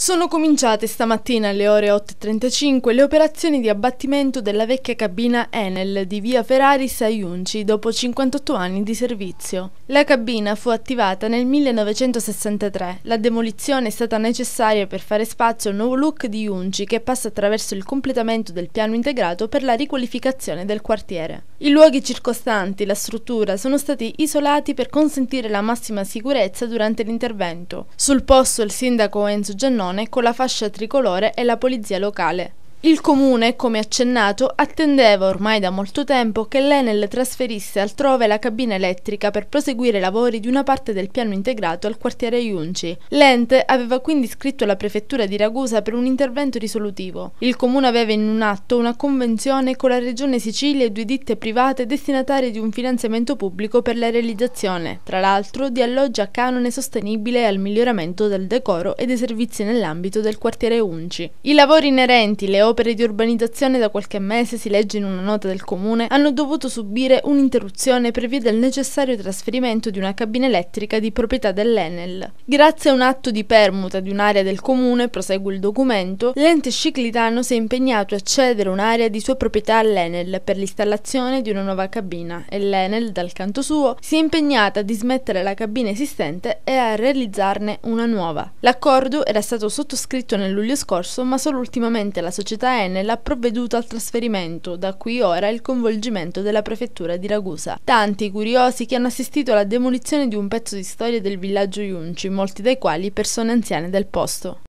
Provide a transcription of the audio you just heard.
Sono cominciate stamattina alle ore 8.35 le operazioni di abbattimento della vecchia cabina Enel di via Ferraris a Junci dopo 58 anni di servizio. La cabina fu attivata nel 1963. La demolizione è stata necessaria per fare spazio al nuovo look di Junci che passa attraverso il completamento del piano integrato per la riqualificazione del quartiere. I luoghi circostanti la struttura sono stati isolati per consentire la massima sicurezza durante l'intervento. Sul posto il sindaco Enzo Giannone Pordenone con la fascia tricolore e la polizia locale. Il comune, come accennato, attendeva ormai da molto tempo che l'Enel trasferisse altrove la cabina elettrica per proseguire i lavori di una parte del piano integrato al quartiere Iunci. L'ente aveva quindi scritto la prefettura di Ragusa per un intervento risolutivo. Il comune aveva in un atto una convenzione con la regione Sicilia e due ditte private destinatarie di un finanziamento pubblico per la realizzazione, tra l'altro, di alloggi a canone sostenibile e al miglioramento del decoro e dei servizi nell'ambito del quartiere Unci. I lavori inerenti le opere di urbanizzazione da qualche mese, si legge in una nota del comune, hanno dovuto subire un'interruzione per via del necessario trasferimento di una cabina elettrica di proprietà dell'Enel. Grazie a un atto di permuta di un'area del comune, prosegue il documento, l'ente ciclitano si è impegnato a cedere un'area di sua proprietà all'Enel per l'installazione di una nuova cabina e l'Enel, dal canto suo, si è impegnata a dismettere la cabina esistente e a realizzarne una nuova. L'accordo era stato sottoscritto nel luglio scorso, ma solo ultimamente la società società Enel ha provveduto al trasferimento, da qui ora il coinvolgimento della prefettura di Ragusa. Tanti curiosi che hanno assistito alla demolizione di un pezzo di storia del villaggio Iunci, molti dei quali persone anziane del posto.